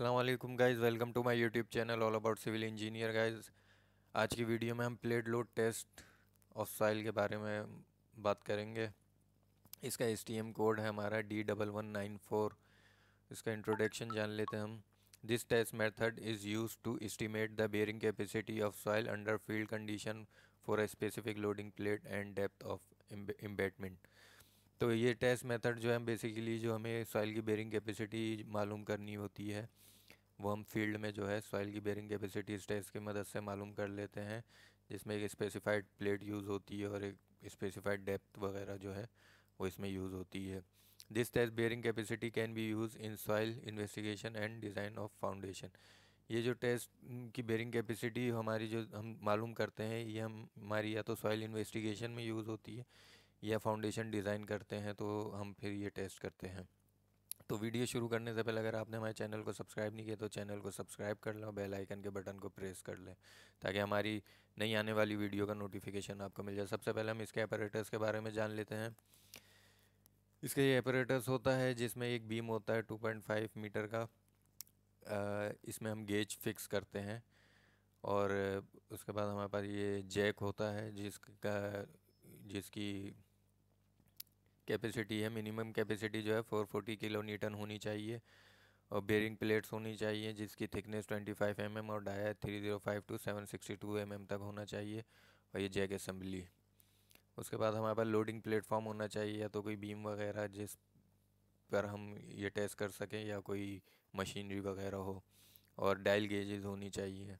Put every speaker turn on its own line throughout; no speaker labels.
Aslam guys welcome to my YouTube channel all about civil engineer guys आज की video में हम plate load test of soil के बारे में बात करेंगे इसका एस कोड है हमारा D double one nine four इसका इंट्रोडक्शन जान लेते हैं हम this test method is use to estimate the bearing capacity of soil under field condition for a specific loading plate and depth of embedment तो ये test method जो है basically जो हमें सॉइल की बेरिंग कैपेसिटी मालूम करनी होती है वर्म हम फील्ड में जो है सॉइल की बेरिंग कैपेसिटी टेस्ट की मदद से मालूम कर लेते हैं जिसमें एक स्पेसिफाइड प्लेट यूज़ होती है और एक स्पेसिफाइड डेप्थ वगैरह जो है वो इसमें यूज़ होती है this test bearing capacity can be use in soil investigation and design of foundation ये जो टेस्ट की बेरिंग कैपेसिटी हमारी जो हम मालूम करते हैं ये हम हमारी या तो सॉइल इन्वेस्टिगेशन में यूज़ होती है या फाउंडेशन डिज़ाइन करते हैं तो हम फिर ये टेस्ट करते हैं तो वीडियो शुरू करने से पहले अगर आपने हमारे चैनल को सब्सक्राइब नहीं किया तो चैनल को सब्सक्राइब कर लें और बेल आइकन के बटन को प्रेस कर लें ताकि हमारी नई आने वाली वीडियो का नोटिफिकेशन आपको मिल जाए सबसे पहले हम इसके ऑपरेटर्स के बारे में जान लेते हैं इसके ये ऑपरेटर्स होता है जिसमें एक बीम होता है फाइव मीटर का इसमें हम गेज फिक्स करते हैं और उसके बाद हमारे पास ये जैक होता है जिसका जिसकी कैपेसिटी है मिनिमम कैपेसिटी जो है 440 किलो न्यूटन होनी चाहिए और बेरिंग प्लेट्स होनी चाहिए जिसकी थिकनेस 25 एम mm और dia five to seven sixty M तक होना चाहिए और ये जैक असम्बली उसके बाद हमारे पास लोडिंग प्लेटफॉर्म होना चाहिए या तो कोई बीम वगैरह जिस पर हम ये टेस्ट कर सकें या कोई मशीनरी वगैरह हो और डायल गेजेस होनी चाहिए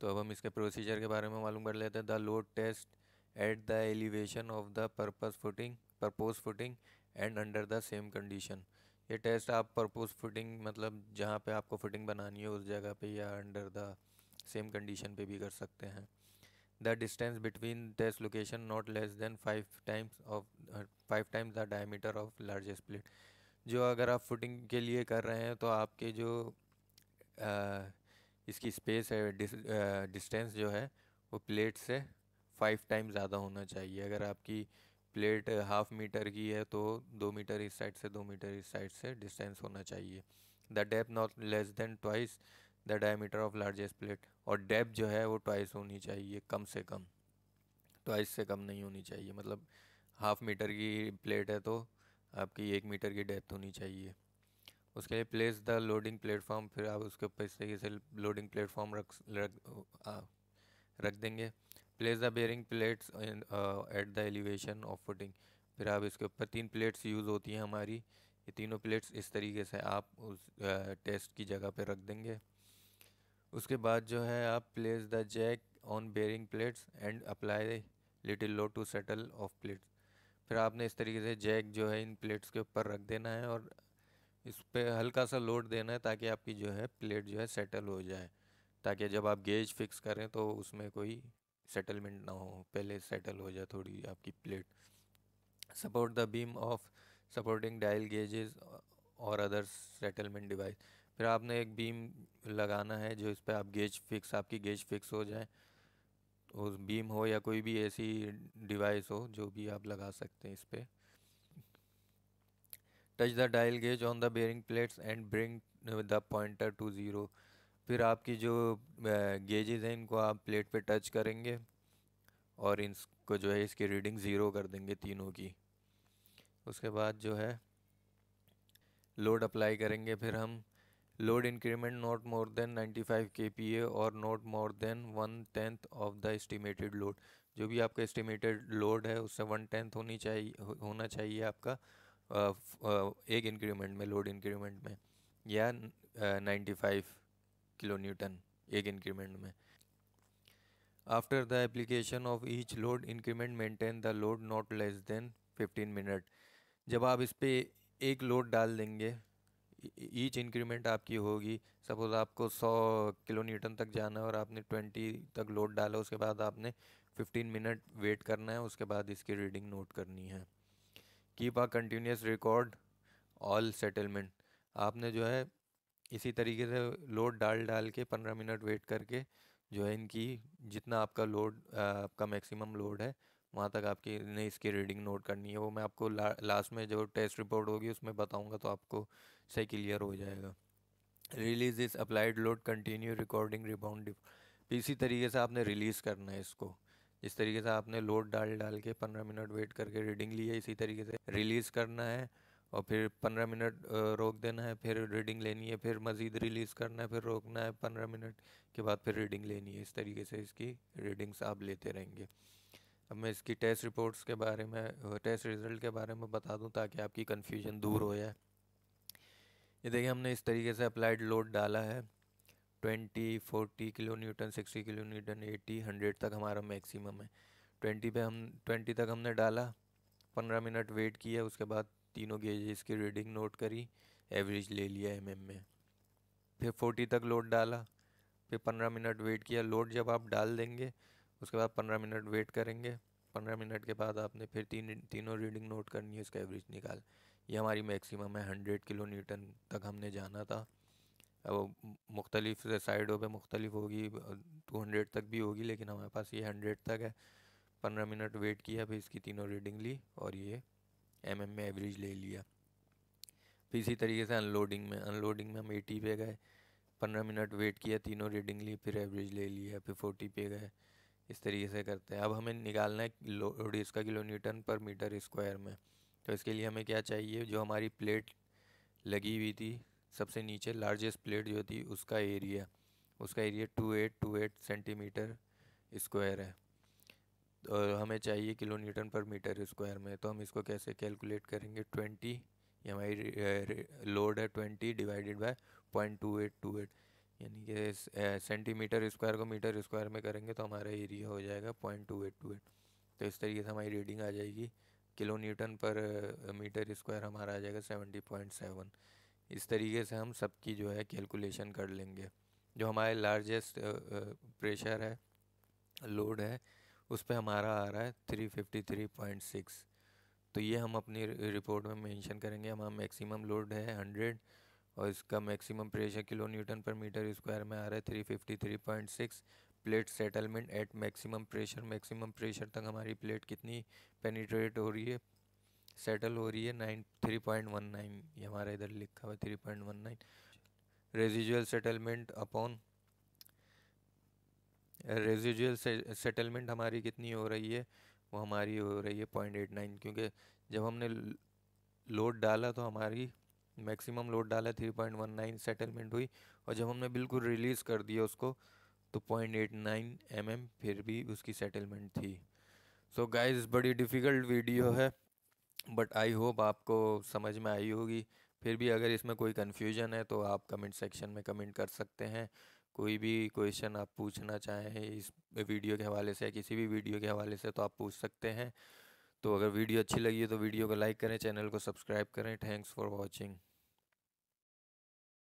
तो अब हम इसके प्रोसीजर के बारे में मालूम कर लेते हैं the load test at the elevation of the purpose footing purpose footing and under the same condition ये टेस्ट आप परपोज फिटिंग मतलब जहाँ पे आपको फिटिंग बनानी है उस जगह पे या अंडर द सेम कंडीशन पे भी कर सकते हैं the distance between test location not less than five times of five times the diameter of large plate जो अगर आप फुटिंग के लिए कर रहे हैं तो आपके जो आ, इसकी स्पेस है डिस्टेंस जो है वो प्लेट से फाइव टाइम ज़्यादा होना चाहिए अगर आपकी प्लेट हाफ मीटर की है तो दो मीटर इस साइड से दो मीटर इस साइड से डिस्टेंस होना चाहिए the depth not less than twice the diameter of largest plate और डेप जो है वो ट्वाइस होनी चाहिए कम से कम ट्वाइस से कम नहीं होनी चाहिए मतलब हाफ मीटर की प्लेट है तो आपकी एक मीटर की डेप्थ होनी चाहिए उसके लिए प्लेस द लोडिंग प्लेटफॉर्म फिर आप उसके ऊपर इस तरीके से लोडिंग प्लेटफॉर्म रख रख रख देंगे place the bearing plates at the elevation of footing फिर आप इसके ऊपर तीन प्लेट्स यूज़ होती हैं हमारी ये तीनों प्लेट्स इस तरीके से आप उस टेस्ट uh, की जगह पर रख देंगे उसके बाद जो है आप place the jack on bearing plates and apply little load to settle of plates फिर आपने इस तरीके से जैक जो है इन प्लेट्स के ऊपर रख देना है और इस पर हल्का सा लोड देना है ताकि आपकी जो है प्लेट जो है सेटल हो जाए ताकि जब आप गेज फिक्स करें तो उसमें कोई सेटलमेंट ना हो पहले सेटल हो जाए थोड़ी आपकी plate support the beam of supporting dial gauges और अदर सेटलमेंट डिवाइस फिर आपने एक बीम लगाना है जो इस पर आप गेज फिक्स आपकी गेज फिक्स हो जाए उस बीम हो या कोई भी ऐसी डिवाइस हो जो भी आप लगा सकते हैं इस पर touch the dial gauge on the bearing plates and bring the pointer to zero फिर आपकी जो गेजेज हैं इनको आप प्लेट पे टच करेंगे और इनको जो है इसकी रीडिंग ज़ीरो कर देंगे तीनों की उसके बाद जो है लोड अप्लाई करेंगे फिर हम load increment not more than 95 के और not more than one tenth of the estimated load जो भी आपका एस्टिमेटेड लोड है उससे वन टेंथ होनी चाहिए होना चाहिए आपका आ, आ, एक इंक्रीमेंट में लोड इंक्रीमेंट में या नाइन्टी फाइव किलो न्यूटन एक इंक्रीमेंट में after the application of each load increment maintain the load not less than 15 minute जब आप इस पर एक लोड डाल देंगे ईच इंक्रीमेंट आपकी होगी सपोज़ आपको 100 किलो न्यूटन तक जाना है और आपने 20 तक लोड डाला उसके बाद आपने 15 मिनट वेट करना है उसके बाद इसकी रीडिंग नोट करनी है keep a continuous record all settlement आपने जो है इसी तरीके से लोड डाल डाल के पंद्रह मिनट वेट करके जो है इनकी जितना आपका लोड आपका मैक्सिमम लोड है वहाँ तक आपकी ने इसकी रीडिंग नोट करनी है वो मैं आपको ला, लास्ट में जो टेस्ट रिपोर्ट होगी उसमें बताऊँगा तो आपको सही क्लियर हो जाएगा रिलीज इस applied load continue recording rebound इसी तरीके से आपने रिलीज़ करना है इसको जिस तरीके से आपने लोड डाल डाल के पंद्रह मिनट वेट करके रीडिंग ली है इसी तरीके से रिलीज़ करना है और फिर पंद्रह मिनट रोक देना है फिर रीडिंग लेनी है फिर मज़ीद रिलीज़ करना है फिर रोकना है पंद्रह मिनट के बाद फिर रीडिंग लेनी है इस तरीके से इसकी रीडिंग्स आप लेते रहेंगे अब मैं इसकी टेस्ट रिपोर्ट्स के बारे में टेस्ट रिज़ल्ट के बारे में बता दूँ ताकि आपकी कन्फ्यूजन दूर हो जाए ये देखिए हमने इस तरीके से अप्लाइड लोड डाला है twenty forty kilo newton sixty kilo newton eighty hundred तक हमारा मैक्सिमम है ट्वेंटी पे हम ट्वेंटी तक हमने डाला पंद्रह मिनट वेट किया उसके बाद तीनों गेजेस की रीडिंग नोट करी एवरेज ले लिया एम mm में फिर फोर्टी तक लोड डाला फिर पंद्रह मिनट वेट किया लोड जब आप डाल देंगे उसके बाद पंद्रह मिनट वेट करेंगे पंद्रह मिनट के बाद आपने फिर तीन तीनों रीडिंग नोट करनी है उसका एवरेज निकाल ये हमारी मैक्सिमम है हंड्रेड किलो न्यूटन तक हमने जाना था अब मुख्तलिफ साइडों पे मुख्तलिफ होगी टू हंड्रेड तक भी होगी लेकिन हमारे पास ये हंड्रेड तक है पंद्रह मिनट वेट किया फिर इसकी तीनों रीडिंग ली और ये एम एम में एवरेज ले लिया फिर इसी तरीके से अनलोडिंग में अनलोडिंग में हम एटी पे गए पंद्रह मिनट वेट किया तीनों रीडिंग ली फिर एवरेज ले लिया फिर फोर्टी पे गए इस तरीके से करते हैं अब हमें निकालना है लोड इसका kilo newton per metre square में तो इसके लिए हमें क्या चाहिए जो हमारी प्लेट लगी हुई थी सबसे नीचे लार्जेस्ट प्लेट जो थी उसका एरिया उसका area two eight two eight centimetre square है और हमें चाहिए kilo newton per metre square में तो हम इसको कैसे कैलकुलेट करेंगे ट्वेंटी ये हमारी लोड है twenty divided by point two eight two eight यानी कि सेंटीमीटर स्क्वायर को मीटर स्क्वायर में करेंगे तो हमारा एरिया हो जाएगा point two eight two eight तो इस तरीके से हमारी रीडिंग आ जाएगी kilo newton per metre square हमारा आ जाएगा सेवेंटी पॉइंट सेवन इस तरीके से हम सबकी जो है कैलकुलेशन कर लेंगे जो हमारे लार्जेस्ट प्रेशर है लोड है उस पर हमारा आ रहा है three fifty three point six तो ये हम अपनी रिपोर्ट में मेंशन करेंगे हमारा मैक्सिमम लोड है हंड्रेड और इसका maximum pressure kilo newton per metre square में आ रहा है three fifty three point six plate settlement at maximum pressure maximum pressure तक हमारी प्लेट कितनी पेनिट्रेट हो रही है सेटल हो रही है nine three point one nine ये हमारा इधर लिखा हुआ है three point one nine residual settlement upon residual settlement हमारी कितनी हो रही है वो हमारी हो रही है पॉइंट एट नाइन क्योंकि जब हमने लोड डाला तो हमारी मैक्सिमम लोड डाला three point one nine settlement हुई और जब हमने बिल्कुल रिलीज़ कर दिया उसको तो point eight nine M M फिर भी उसकी सेटलमेंट थी सो so गाइस बड़ी डिफ़िकल्ट वीडियो है बट आई होप आपको समझ में आई होगी फिर भी अगर इसमें कोई कन्फ्यूजन है तो आप कमेंट सेक्शन में कमेंट कर सकते हैं कोई भी क्वेश्चन आप पूछना चाहें इस वीडियो के हवाले से या किसी भी वीडियो के हवाले से तो आप पूछ सकते हैं तो अगर वीडियो अच्छी लगी है तो वीडियो को लाइक करें चैनल को सब्सक्राइब करें थैंक्स फॉर वॉचिंग